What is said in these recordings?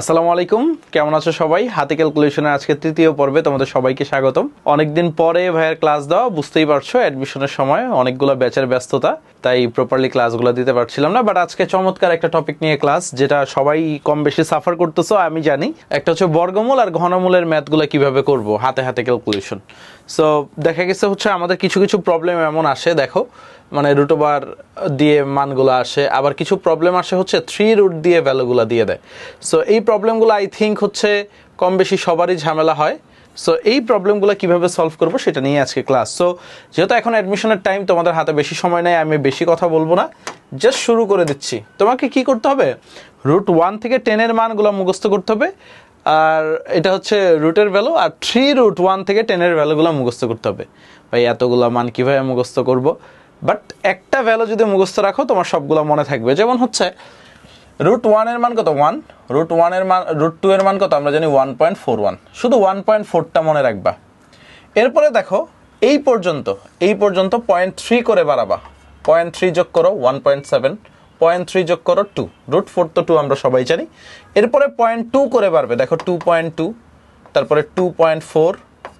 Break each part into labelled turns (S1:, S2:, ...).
S1: আসসালামু আলাইকুম কেমন আছো সবাই হাতে ক্যালকুলেশনের আজকে তৃতীয় পর্বে তোমাদের সবাইকে স্বাগতম অনেকদিন পরে ভাইয়ের ক্লাস দেওয়া বুঝতেই পারছো অ্যাডমিশনের সময় অনেকগুলো ব্যাচের ব্যস্ততা তাই প্রপারলি ক্লাসগুলো দিতে পারছিলাম না বাট আজকে চমৎকার একটা টপিক নিয়ে ক্লাস যেটা সবাই কম বেশি সাফার করতেছো আমি জানি একটা হচ্ছে বর্গমূল আর ঘনমূলের ম্যাথগুলো কিভাবে করব হাতে হাতে ক্যালকুলেশন সো দেখা গেছে হচ্ছে আমাদের কিছু কিছু প্রবলেম এমন আসে দেখো মানে রুট ওভার দিয়ে মানগুলো আসে আবার কিছু প্রবলেম আসে হচ্ছে থ্রি রুট দিয়ে ভ্যালুগুলো দিয়ে দেয় সো এই প্রবলেমগুলো আই থিঙ্ক হচ্ছে কম বেশি সবারই ঝামেলা হয় সো এই প্রবলেমগুলো কীভাবে সলভ করবো সেটা নিয়ে আজকে ক্লাস সো যেহেতু এখন অ্যাডমিশনের টাইম তোমাদের হাতে বেশি সময় নেই আমি বেশি কথা বলবো না জাস্ট শুরু করে দিচ্ছি তোমাকে কি করতে হবে রুট ওয়ান থেকে টেনের মানগুলো মুখস্থ করতে হবে আর এটা হচ্ছে রুটের ভ্যালু আর থ্রি রুট ওয়ান থেকে টেনের ভ্যালুগুলো মুখস্থ করতে হবে ভাই এতগুলো মান কীভাবে মুখস্থ করবো বাট একটা ভ্যালু যদি মুখস্থ রাখো তোমার সবগুলো মনে থাকবে যেমন হচ্ছে রুট ওয়ানের মান কত ওয়ান রুট ওয়ানের মান রুট টু এর মান কত আমরা জানি ওয়ান পয়েন্ট ফোর ওয়ান শুধু ওয়ান পয়েন্ট ফোরটা মনে রাখবা এরপরে দেখো এই পর্যন্ত এই পর্যন্ত পয়েন্ট থ্রি করে বাড়াবা পয়েন্ট থ্রি যোগ করো one point seven point three যোগ করো টু রুট ফোর তো টু আমরা সবাই জানি এরপরে পয়েন্ট টু করে বাড়বে দেখো টু পয়েন্ট টু তারপরে two point four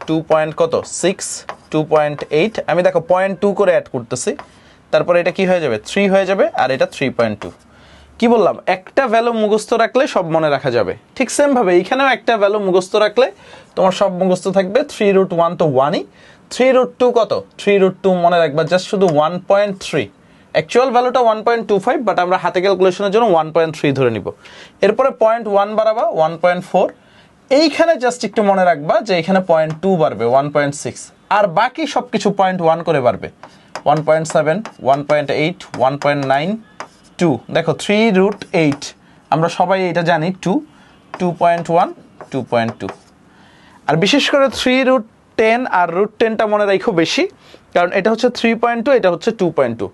S1: two point কত সিক্স টু পয়েন্ট এইট আমি দেখো পয়েন্ট টু করে অ্যাড করতেছি তারপরে এটা কি হয়ে যাবে থ্রি হয়ে যাবে আর এটা থ্রি পয়েন্ট টু কী বললাম একটা ভ্যালু মুখস্থ রাখলে সব মনে রাখা যাবে ঠিক সেমভাবে এইখানেও একটা ভ্যালু মুখস্থ রাখলে তোমার সব মুখস্থ থাকবে থ্রি রুট ওয়ান তো ওয়ানই থ্রি রুট টু কত থ্রি রুট টু মনে রাখবা জাস্ট শুধু ওয়ান পয়েন্ট থ্রি অ্যাকচুয়াল ভ্যালুটা one point two five but আমরা হাতে ক্যালকুলেশনের জন্য ওয়ান পয়েন্ট থ্রি ধরে নিব এরপরে পয়েন্ট ওয়ান বাড়াবা ওয়ান পয়েন্ট ফোর এইখানে জাস্ট একটু মনে রাখবা যে এখানে পয়েন্ট টু বাড়বে ওয়ান পয়েন্ট সিক্স আর বাকি সব কিছু পয়েন্ট ওয়ান করে বাড়বে one point seven one point eight one point nine two দেখো থ্রি রুট এইট আমরা সবাই এটা জানি two two point one two point two আর বিশেষ করে থ্রি রুট টেন আর রুট টেনটা মনে রাখো বেশি কারণ এটা হচ্ছে থ্রি পয়েন্ট টু এটা হচ্ছে টু পয়েন্ট টু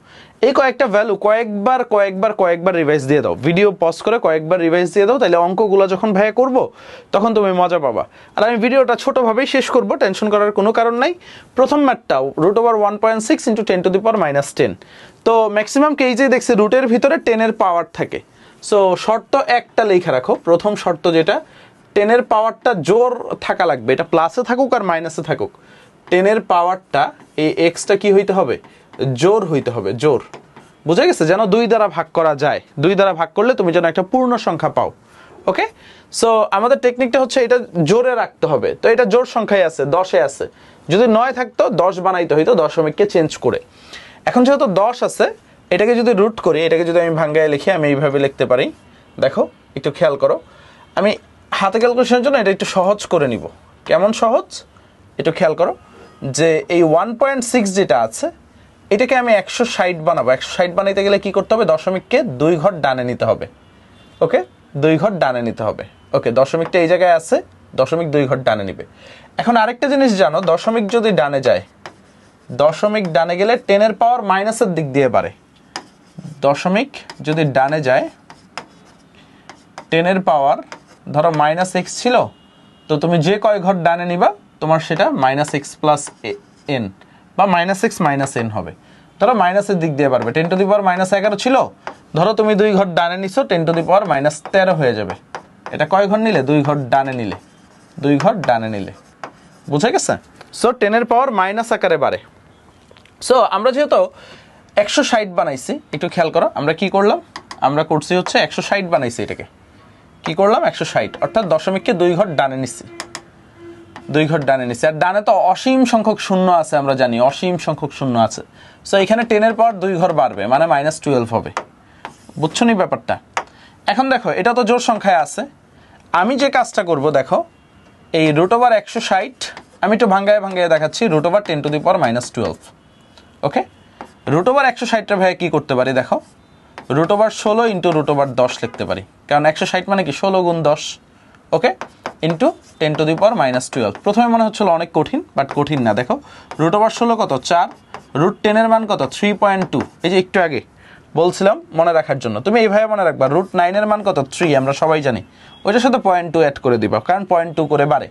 S1: এই কয়েকটা ভ্যালু কয়েকবার কয়েকবার কয়েকবার রিভাইজ দিয়ে দাও ভিডিও পজ করে কয়েকবার রিভাইজ দিয়ে দাও তাহলে অঙ্কগুলো যখন ভাইয়া করব তখন তুমি মজা পাবা আর আমি ভিডিওটা ছোটোভাবেই শেষ করব টেনশন করার কোনো কারণ নাই প্রথম ম্যাটটাও root over one point six into ten to the power minus ten তো ম্যাক্সিমাম যে দেখছি রুটের ভিতরে টেনের পাওয়ার থাকে সো শর্ত একটা লেখা রাখো প্রথম শর্ত যেটা টেনের পাওয়ারটা জোর থাকা লাগবে এটা প্লাসে থাকুক আর মাইনাসে থাকুক টেনের পাওয়ারটা এই এক্সটা কি হইতে হবে জোর হইতে হবে জোর বুঝে গেছে যেন দুই দ্বারা ভাগ করা যায় দুই দ্বারা ভাগ করলে তুমি যেন একটা পূর্ণ সংখ্যা পাও ওকে সো আমাদের টেকনিকটা হচ্ছে এটা জোরে রাখতে হবে তো এটা জোর সংখ্যায় আছে দশে আছে যদি নয় থাকতো দশ বানাইতে হইতো দশমিককে চেঞ্জ করে এখন যেহেতু দশ আছে এটাকে যদি রুট করি এটাকে যদি আমি ভাঙ্গায় লিখি আমি এইভাবে লিখতে পারি দেখো একটু খেয়াল করো আমি হাতে ক্যালকুলেশনের জন্য এটা একটু সহজ করে নিব কেমন সহজ একটু খেয়াল করো যে এই ওয়ান পয়েন্ট সিক্স যেটা আছে এটাকে আমি একশো ষাট বানাবো একশো ষাট বানাইতে গেলে কি করতে হবে দশমিককে দুই ঘর ডানে নিতে হবে ওকে দুই ঘর ডানে নিতে হবে ওকে দশমিকটা এই জায়গায় আছে দশমিক দুই ঘর ডানে নিবে এখন আরেকটা জিনিস জানো দশমিক যদি ডানে যায় দশমিক ডানে গেলে টেনের পাওয়ার মাইনাসের দিক দিয়ে বাড়ে দশমিক যদি ডানে যায় টেনের পাওয়ার ধরো মাইনাস এক্স ছিল তো তুমি যে কয় ঘর ডানে নিবা তোমার সেটা মাইনাস এক্স প্লাস এন বা মাইনাস এক্স মাইনাস এন হবে ধরো মাইনাসের দিক দিয়ে পারবে ten to the power minus এগারো ছিল ধরো তুমি দুই ঘর ডানে নিছো ten to the power minus তেরো হয়ে যাবে এটা কয় ঘর নিলে দুই ঘর ডানে নিলে দুই ঘর ডানে নিলে বুঝে গেছে সো টেনের পাওয়ার মাইনাস আকারে বাড়ে সো আমরা যেহেতু একশো ষাট বানাইছি একটু খেয়াল করো আমরা কি করলাম আমরা করছি হচ্ছে একশো ষাট বানাইছি এটাকে কি করলাম একশো ষাট অর্থাৎ দশমিককে দুই ঘর ডানে নিচ্ছি দুই ঘর ডানে নিচ্ছি আর ডানে তো অসীম সংখ্যক শূন্য আছে আমরা জানি অসীম সংখ্যক শূন্য আছে সো এখানে টেনের পর দুই ঘর বাড়বে মানে মাইনাস টুয়েলভ হবে বুঝছো নি ব্যাপারটা এখন দেখো এটা তো জোর সংখ্যায় আছে আমি যে কাজটা করব দেখো এই রুট ওভার একশো ষাট আমি একটু ভাঙ্গায় ভাঙ্গায় দেখাচ্ছি root over ten to the power minus twelve okay root over একশো ষাটটা ভাইয়া কী করতে পারি দেখো রুট ওভার ষোলো ইন্টু রুট ওভার দশ লিখতে পারি কারণ একশো ষাট মানে কি ষোলো গুণ দশ okay into ten to the power minus twelve প্রথমে মনে হচ্ছিল অনেক কঠিন বাট কঠিন না দেখো রুট ওভার ষোলো কত চার রুট টেনের মান কত থ্রি পয়েন্ট টু এই যে একটু আগে বলছিলাম মনে রাখার জন্য তুমি এইভাবে মনে রাখবা রুট নাইনের মান কত থ্রি আমরা সবাই জানি ওইটার সাথে পয়েন্ট টু অ্যাড করে দিবা কারণ পয়েন্ট টু করে বাড়ে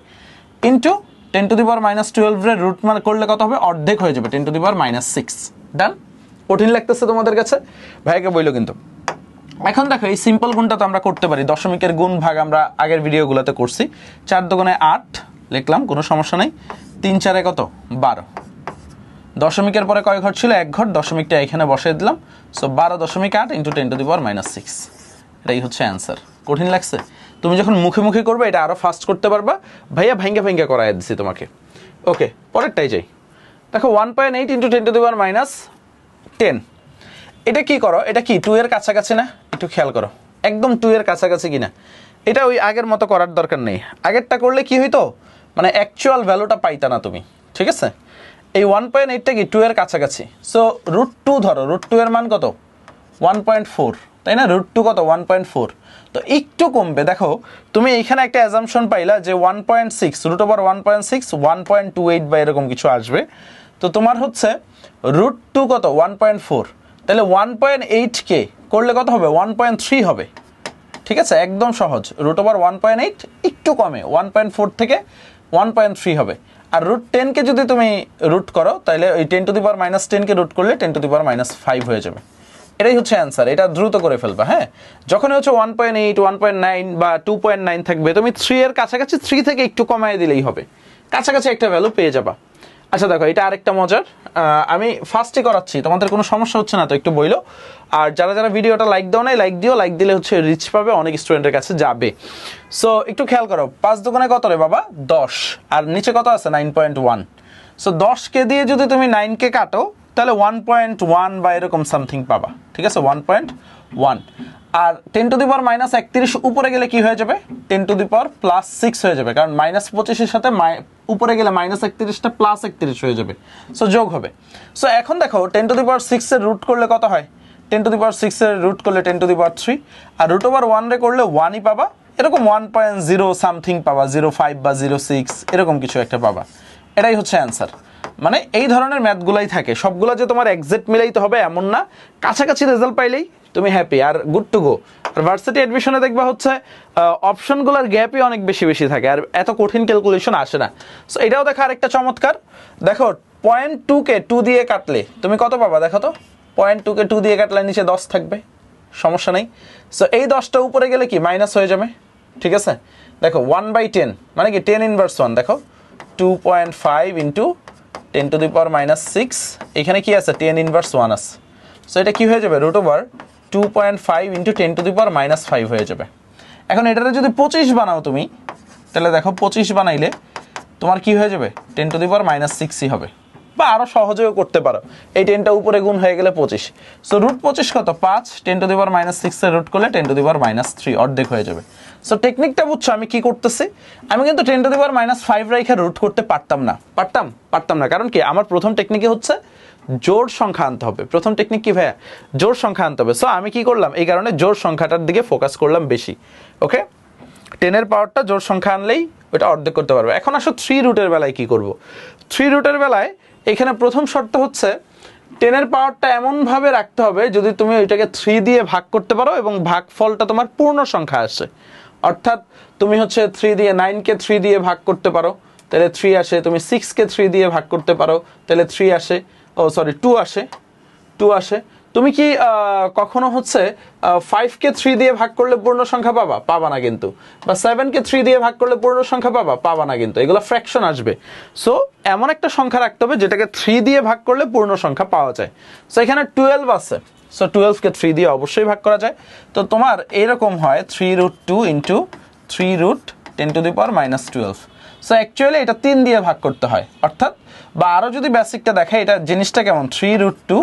S1: into ten to the power minus টুয়েলভের রুট মান করলে কত হবে অর্ধেক হয়ে যাবে ten to the power minus six done কঠিন লাগতেছে তোমাদের কাছে ভাইকে বইলো কিন্তু এখন দেখো এই সিম্পল গুণটা তো আমরা করতে পারি দশমিকের গুণ ভাগ আমরা আগের ভিডিওগুলোতে করছি চার দোকানে আট লিখলাম কোনো সমস্যা নেই তিন চারে কত বারো দশমিকের পরে কয় ঘর ছিল এক ঘর দশমিকটা এখানে বসিয়ে দিলাম সো বারো দশমিক আট into ten to the power minus six এটাই হচ্ছে অ্যান্সার কঠিন লাগছে তুমি যখন মুখে মুখে করবে এটা আরও ফাস্ট করতে পারবা ভাইয়া ভাইঙ্গা ভাইঙ্গা করাই দিছি তোমাকে ওকে পরেরটাই যাই দেখো one point eight into ten to the power minus ten এটা কি করো এটা কি টু এর কাছাকাছি না একটু খেয়াল করো একদম টু এর কাছাকাছি কিনা এটা ওই আগের মতো করার দরকার নেই আগেরটা করলে কি হইতো মানে অ্যাকচুয়াল ভ্যালুটা পাইতা না তুমি ঠিক আছে এই ওয়ান পয়েন্ট এইটটা কি টু এর কাছাকাছি সো রুট টু ধরো রুট টু এর মান কত ওয়ান পয়েন্ট ফোর তাই না রুট টু কত ওয়ান পয়েন্ট ফোর তো একটু কমবে দেখো তুমি এইখানে একটা অ্যাজামশন পাইলা যে one point six root over one point six one point two eight বা এরকম কিছু আসবে তো তোমার হচ্ছে রুট টু কত ওয়ান পয়েন্ট ফোর তাহলে ওয়ান পয়েন্ট এইট কে করলে কত হবে ওয়ান পয়েন্ট থ্রি হবে ঠিক আছে একদম সহজ root over one point eight একটু কমে ওয়ান পয়েন্ট ফোর থেকে ওয়ান পয়েন্ট থ্রি হবে আর রুট টেনকে যদি তুমি রুট করো তাহলে ওই ten to the power minus টেনকে রুট করলে ten to the power minus five হয়ে যাবে এটাই হচ্ছে অ্যান্সার এটা দ্রুত করে ফেলবা হ্যাঁ যখন হচ্ছে one point eight one point nine বা টু পয়েন্ট নাইন থাকবে তুমি থ্রি এর কাছাকাছি থ্রি থেকে একটু কমায় দিলেই হবে কাছাকাছি একটা ভ্যালু পেয়ে যাবা আচ্ছা দেখো এটা আরেকটা মজার আমি ফার্স্টে করাচ্ছি তোমাদের কোনো সমস্যা হচ্ছে না তো একটু বইলো আর যারা যারা ভিডিওটা লাইক দাও নাই লাইক দিও লাইক দিলে হচ্ছে রিচ পাবে অনেক স্টুডেন্টের কাছে যাবে সো একটু খেয়াল করো পাঁচ দোকানে কত রে বাবা দশ আর নিচে কত আছে নাইন পয়েন্ট ওয়ান সো দশকে দিয়ে যদি তুমি নাইনকে কাটো তাহলে ওয়ান পয়েন্ট ওয়ান বা এরকম সামথিং পাবা ঠিক আছে ওয়ান পয়েন্ট ওয়ান আর ten to the power minus একত্রিশ উপরে গেলে কি হয়ে যাবে ten to the power plus six হয়ে যাবে কারণ মাইনাস পঁচিশের সাথে উপরে গেলে মাইনাস একত্রিশটা প্লাস একত্রিশ হয়ে যাবে সো যোগ হবে সো এখন দেখো টেন টু দি পাওয়ার সিক্সের রুট করলে কত হয় টেন টু দি পাওয়ার সিক্সের রুট করলে ten to the power three আর রুট ওভার ওয়ানে করলে ওয়ানই পাবা এরকম ওয়ান পয়েন্ট জিরো সামথিং পাবা জিরো ফাইভ বা জিরো সিক্স এরকম কিছু একটা পাবা এটাই হচ্ছে অ্যান্সার মানে এই ধরনের ম্যাথগুলাই থাকে সবগুলো যে তোমার এক্সাক্ট মিলাইতে হবে এমন না কাছাকাছি রেজাল্ট পাইলেই তুমি হ্যাপি আর গুড টু গো আর ভার্সিটি অ্যাডমিশনে দেখবা হচ্ছে অপশনগুলোর গ্যাপই অনেক বেশি বেশি থাকে আর এত কঠিন ক্যালকুলেশন আসে না সো এটাও দেখো আরেকটা চমৎকার দেখো পয়েন্ট টু কে টু দিয়ে কাটলে তুমি কত পাবা দেখো তো পয়েন্ট টু কে টু দিয়ে কাটলে নিচে দশ থাকবে সমস্যা নেই সো এই দশটা উপরে গেলে কি মাইনাস হয়ে যাবে ঠিক আছে দেখো ওয়ান বাই টেন মানে কি টেন ইনভার্স ওয়ান দেখো two point five into ten to the power minus six এখানে কি আছে টেন ইনভার্স ওয়ান আছে সো এটা কি হয়ে যাবে root over two point five into ten to the power minus five হয়ে যাবে এখন এটাতে যদি পঁচিশ বানাও তুমি তাহলে দেখো পঁচিশ বানাইলে তোমার কি হয়ে যাবে ten to the power minus সিক্সই হবে বা আরও সহজেও করতে পারো এই টেনটা উপরে গুণ হয়ে গেলে পঁচিশ সো রুট পঁচিশ কত পাঁচ ten to the power minus সিক্সে রুট করলে ten to the power minus three অর্ধেক হয়ে যাবে সো টেকনিকটা বুঝছো আমি কি করতেছি আমি কিন্তু ten to the power minus five রাইখে রুট করতে পারতাম না পারতাম পারতাম না কারণ কি আমার প্রথম টেকনিকে হচ্ছে জোর সংখ্যা আনতে হবে প্রথম টেকনিক কি ভাইয়া জোর সংখ্যা আনতে হবে সো আমি কি করলাম এই কারণে জোর সংখ্যাটার দিকে ফোকাস করলাম বেশি ওকে টেনের পাওয়ারটা জোর সংখ্যা আনলেই ওটা অর্ধেক করতে পারবে এখন আসো থ্রি রুটের বেলায় কি করব থ্রি রুটের বেলায় এখানে প্রথম শর্ত হচ্ছে টেনের পাওয়ারটা এমনভাবে রাখতে হবে যদি তুমি ওইটাকে থ্রি দিয়ে ভাগ করতে পারো এবং ভাগ ফলটা তোমার পূর্ণ সংখ্যা আসে অর্থাৎ তুমি হচ্ছে থ্রি দিয়ে নাইনকে থ্রি দিয়ে ভাগ করতে পারো তাহলে থ্রি আসে তুমি সিক্সকে থ্রি দিয়ে ভাগ করতে পারো তাহলে থ্রি আসে ও সরি টু আসে টু আসে তুমি কি কখনো হচ্ছে ফাইভকে থ্রি দিয়ে ভাগ করলে পূর্ণ সংখ্যা পাবা পাবা না কিন্তু বা সেভেনকে থ্রি দিয়ে ভাগ করলে পূর্ণ সংখ্যা পাবা পাবা না কিন্তু এগুলো ফ্র্যাকশন আসবে সো এমন একটা সংখ্যা রাখতে হবে যেটাকে থ্রি দিয়ে ভাগ করলে পূর্ণ সংখ্যা পাওয়া যায় সো এখানে টুয়েলভ আছে সো টুয়েলভকে থ্রি দিয়ে অবশ্যই ভাগ করা যায় তো তোমার এরকম হয় three root two into three root ten to the power minus twelve so actually এটা তিন দিয়ে ভাগ করতে হয় অর্থাৎ বা আরও যদি বেসিকটা দেখে এটা জিনিসটা কেমন three root two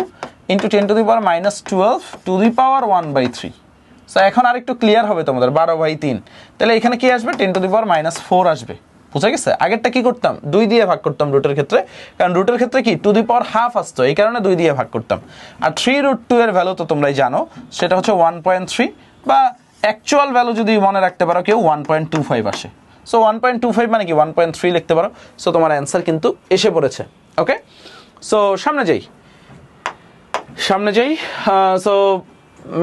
S1: into ten to the power minus twelve to the power one by three so এখন আর একটু ক্লিয়ার হবে তোমাদের বারো বাই তিন তাহলে এখানে কি আসবে ten to the power minus four আসবে বুঝা গেছে আগেরটা কি করতাম দুই দিয়ে ভাগ করতাম রুটের ক্ষেত্রে কারণ রুটের ক্ষেত্রে কি টু দি পাওয়ার হাফ আসতো এই কারণে দুই দিয়ে ভাগ করতাম আর থ্রি রুট টু এর ভ্যালু তো তোমরাই জানো সেটা হচ্ছে ওয়ান পয়েন্ট থ্রি বা অ্যাকচুয়াল ভ্যালু যদি মনে রাখতে পারো কেউ ওয়ান পয়েন্ট টু ফাইভ আসে so one point two five মানে কি ওয়ান পয়েন্ট থ্রি লিখতে পারো সো তোমার অ্যান্সার কিন্তু এসে পড়েছে ওকে সো সামনে যাই সামনে যাই সো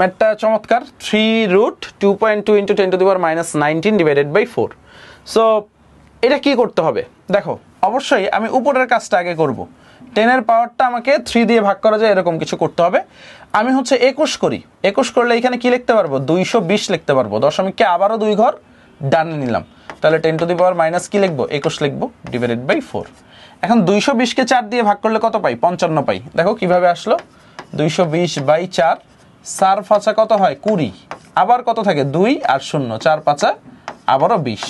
S1: ম্যাটটা চমৎকার three root two point two into ten to the power minus nineteen divided by four so এটা কী করতে হবে দেখো অবশ্যই আমি উপরের কাজটা আগে করব টেনের পাওয়ারটা আমাকে থ্রি দিয়ে ভাগ করা যায় এরকম কিছু করতে হবে আমি হচ্ছে একুশ করি একুশ করলে এখানে কি লিখতে পারবো দুইশো বিশ লিখতে পারবো দশমিককে আবারও দুই ঘর ডান নিলাম তাহলে ten to the power minus কি লিখবো একুশ লিখবো ডিভাইডেড বাই ফোর এখন দুইশো বিশকে চার দিয়ে ভাগ করলে কত পাই পঞ্চান্ন পাই দেখো কিভাবে আসলো দুইশো বিশ বাই চার চার ফাঁচা কত হয় কুড়ি আবার কত থাকে দুই আর শূন্য চার পাঁচা আবারও বিশ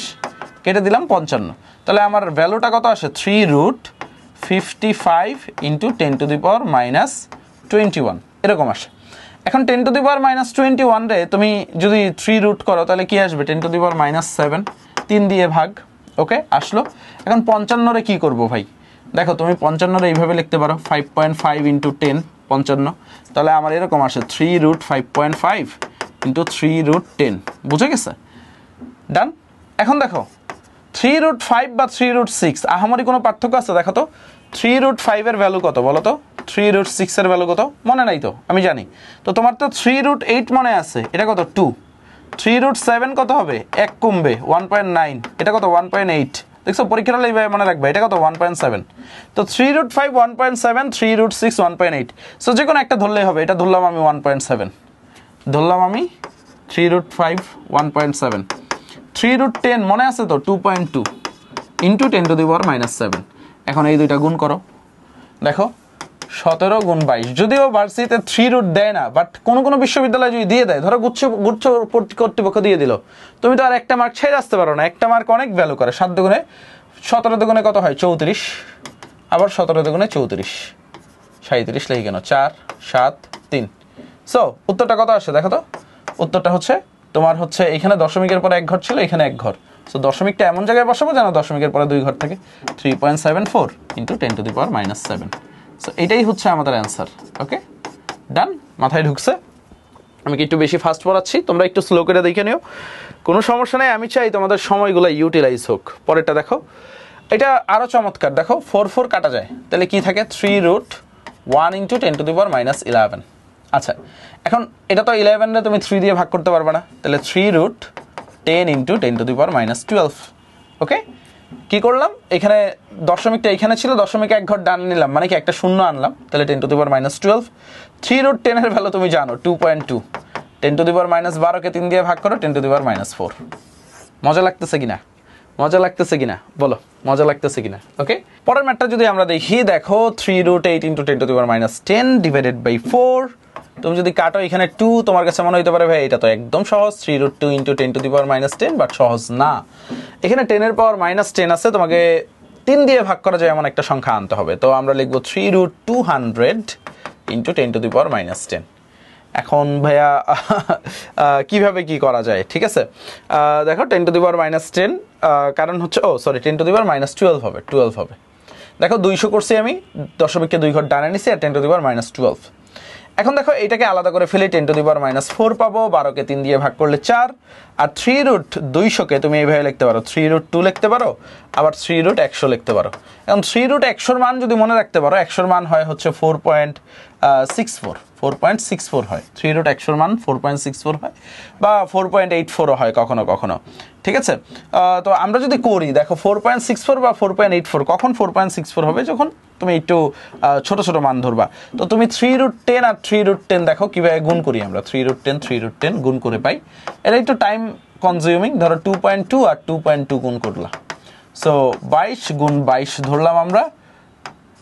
S1: কেটে দিলাম পঞ্চান্ন তাহলে আমার ভ্যালুটা কত আসে three root fifty five into ten to the power minus twenty one এরকম আসে এখন ten to the power minus twenty one তুমি যদি থ্রি রুট করো তাহলে কী আসবে ten to the power minus seven তিন দিয়ে ভাগ ওকে আসলো এখন পঞ্চান্নরে কী করবো ভাই দেখো তুমি পঞ্চান্নরে এইভাবে লিখতে পারো five point five into ten পঞ্চান্ন তাহলে আমার এরকম আসে three root five point five into three root ten বুঝে গেছে ডান এখন দেখো থ্রি রুট ফাইভ বা থ্রি রুট সিক্স আহামারি কোনো পার্থক্য আছে দেখো তো থ্রি রুট ফাইভের ভ্যালু কত বলো তো থ্রি রুট সিক্সের ভ্যালু কত মনে নাই তো আমি জানি তো তোমার তো থ্রি রুট এইট মনে আছে এটা কত টু থ্রি রুট সেভেন কত হবে এক কমবে ওয়ান পয়েন্ট নাইন এটা কত ওয়ান পয়েন্ট এইট দেখছো পরীক্ষার হলে এইভাবে মনে রাখবে এটা কত ওয়ান পয়েন্ট সেভেন তো three root five one point seven three root six one point eight so যে কোনো একটা ধরলেই হবে এটা ধরলাম আমি ওয়ান পয়েন্ট সেভেন ধরলাম আমি three root five one point seven three root ten মনে আছে তো two point two into ten to the power minus seven এখন এই দুইটা গুণ করো দেখো সতেরো গুণ বাইশ যদিও ভার্সিটিতে থ্রি রুট দেয় না বাট কোনো কোনো বিশ্ববিদ্যালয় যদি দিয়ে দেয় ধরো গুচ্ছ গুচ্ছ কর্তৃপক্ষ দিয়ে দিল তুমি তো আর একটা মার্ক ছেড়ে আসতে পারো না একটা মার্ক অনেক ভ্যালু করে সাত দুগুণে সতেরো দুগুণে কত হয় চৌত্রিশ আবার সতেরো দুগুণে চৌত্রিশ সাঁত্রিশ লেখি কেন চার সাত তিন সো উত্তরটা কত আসে দেখো তো উত্তরটা হচ্ছে তোমার হচ্ছে এখানে দশমিকের পরে এক ঘর ছিল এখানে এক ঘর সো দশমিকটা এমন জায়গায় বসাবো যেন দশমিকের পরে দুই ঘর থাকে three point seven four into ten to the power minus seven so এটাই হচ্ছে আমাদের অ্যান্সার ওকে ডান মাথায় ঢুকছে আমি কি একটু বেশি ফাস্ট পড়াচ্ছি তোমরা একটু স্লো করে দেখে নিও কোনো সমস্যা নেই আমি চাই তোমাদের সময়গুলো ইউটিলাইজ হোক পরেরটা দেখো এটা আরও চমৎকার দেখো ফোর ফোর কাটা যায় তাহলে কি থাকে three root one into ten to the power minus eleven আচ্ছা এখন এটা তো ইলেভেনে তুমি থ্রি দিয়ে ভাগ করতে পারবে না তাহলে three root ten into ten to the power minus twelve okay কি করলাম এখানে দশমিকটা এখানে ছিল দশমিক এক ঘর ডান নিলাম মানে কি একটা শূন্য আনলাম তাহলে ten to the power minus twelve three root টেনের ভ্যালু তুমি জানো two point two ten to the power minus বারোকে তিন দিয়ে ভাগ করো ten to the power minus four মজা লাগতেছে কিনা মজা লাগতেছে কিনা বলো মজা লাগতেছে কিনা ওকে পরের ম্যাটটা যদি আমরা দেখি দেখো three root eight into ten to the power minus ten divided by four তুমি যদি কাটো এখানে টু তোমার কাছে মনে হইতে পারে ভাই এটা তো একদম সহজ three root two into ten to the power minus ten but সহজ না এখানে টেনের পাওয়ার মাইনাস টেন আছে তোমাকে তিন দিয়ে ভাগ করা যায় এমন একটা সংখ্যা আনতে হবে তো আমরা লিখবো three root two hundred into ten to the power minus ten এখন ভাইয়া কিভাবে কি করা যায় ঠিক আছে দেখো ten to the power minus ten কারণ হচ্ছে ও sorry ten to the power minus twelve হবে টুয়েলভ হবে দেখো দুইশো করছি আমি দশমিককে দুই ঘর ডানে নিছি আর ten to the power minus twelve এখন দেখো এটাকে আলাদা করে ফেলে ten to the power minus four পাবো বারোকে তিন দিয়ে ভাগ করলে চার আর থ্রি রুট দুইশোকে তুমি এইভাবে লিখতে পারো থ্রি রুট টু লিখতে পারো আবার থ্রি রুট একশো লিখতে পারো এখন থ্রি রুট একশোর মান যদি মনে রাখতে পারো একশোর মান হয় হচ্ছে four point six four four point six four হয় থ্রি রুট একশোর মান ফোর পয়েন্ট সিক্স ফোর হয় বা ফোর পয়েন্ট এইট ফোরও হয় কখনো কখনো ঠিক আছে তো আমরা যদি করি দেখো ফোর পয়েন্ট সিক্স ফোর বা ফোর পয়েন্ট এইট ফোর কখন ফোর পয়েন্ট সিক্স ফোর হবে যখন তুমি একটু ছোটো ছোটো মান ধরবা তো তুমি থ্রি রুট টেন আর থ্রি রুট টেন দেখো কীভাবে গুণ করি আমরা three root ten three root ten গুণ করে পাই এটা একটু টাইম কনজিউমিং ধরো টু পয়েন্ট টু আর টু পয়েন্ট টু গুণ করলাম সো বাইশ গুণ বাইশ ধরলাম আমরা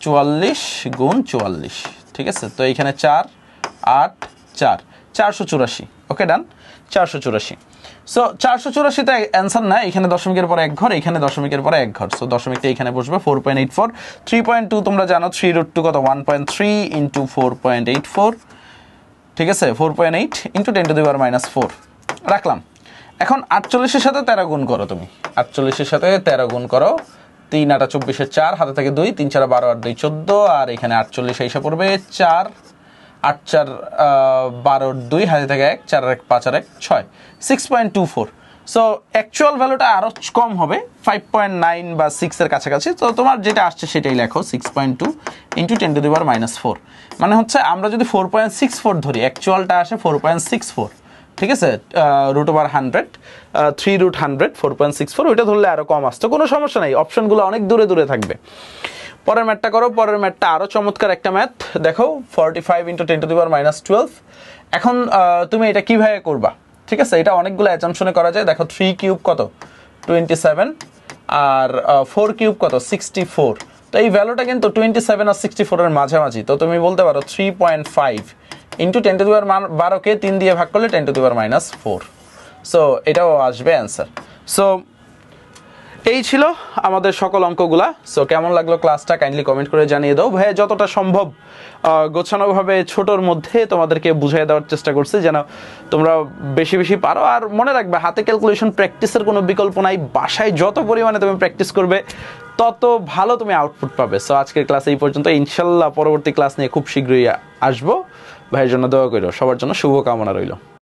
S1: চুয়াল্লিশ গুণ চুয়াল্লিশ ঠিক আছে তো এইখানে চার আট চার চারশো চুরাশি ওকে ডান চারশো চুরাশি সো চারশো চুরাশিটা অ্যান্সার না এখানে দশমিকের পরে এক ঘর এখানে দশমিকের পরে এক ঘর সো দশমিকটা এখানে বসবে four point eight four three point two তোমরা জানো থ্রি রুট টু কত one point three into four point eight four ঠিক আছে four point eight into ten to the power minus four রাখলাম এখন আটচল্লিশের সাথে তেরো গুণ করো তুমি আটচল্লিশের সাথে তেরো গুণ করো তিন আটা চব্বিশে চার হাতে থেকে দুই তিন চার বারো আট দুই চোদ্দ আর এখানে আটচল্লিশ এসে পড়বে চার আট চার বারো দুই হাতে থেকে এক চার এক পাঁচ আর এক ছয় six point two four so actual ভ্যালুটা আরও কম হবে ফাইভ পয়েন্ট নাইন বা সিক্সের কাছাকাছি তো তোমার যেটা আসছে সেটাই লেখো six point two into ten to the minus four মানে হচ্ছে আমরা যদি ফোর পয়েন্ট সিক্স ফোর ধরি অ্যাকচুয়ালটা আসে ফোর পয়েন্ট সিক্স ফোর ঠিক আছে root over hundred three root hundred four point six four ওইটা ধরলে আরও কম আসতো কোনো সমস্যা নাই অপশনগুলো অনেক দূরে দূরে থাকবে পরের ম্যাটটা করো পরের ম্যাটটা আরও চমৎকার একটা ম্যাথ দেখো forty five into ten to the power minus twelve এখন তুমি এটা কীভাবে করবা ঠিক আছে এটা অনেকগুলো অ্যাজামশনে করা যায় দেখো থ্রি কিউব কত টোয়েন্টি সেভেন আর ফোর কিউব কত সিক্সটি ফোর তো এই ভ্যালুটা কিন্তু টোয়েন্টি সেভেন আর সিক্সটি ফোরের মাঝামাঝি তো তুমি বলতে পারো three point five into ten to the বারোকে তিন দিয়ে ভাগ করলে ten to the minus four so এটাও আসবে অ্যান্সার সো এই ছিল আমাদের সকল অঙ্কগুলা সো কেমন লাগলো ক্লাসটা কাইন্ডলি কমেন্ট করে জানিয়ে দাও ভাইয়া যতটা সম্ভব গোছানোভাবে ছোটোর মধ্যে তোমাদেরকে বুঝিয়ে দেওয়ার চেষ্টা করছি যেন তোমরা বেশি বেশি পারো আর মনে রাখবে হাতে ক্যালকুলেশন প্র্যাকটিসের কোনো বিকল্প নাই বাসায় যত পরিমাণে তুমি প্র্যাকটিস করবে তত ভালো তুমি আউটপুট পাবে সো আজকের ক্লাস এই পর্যন্ত ইনশাল্লাহ পরবর্তী ক্লাস নিয়ে খুব শীঘ্রই আসবো ভাইয়ের জন্য দোয়া করিল সবার জন্য শুভকামনা রইল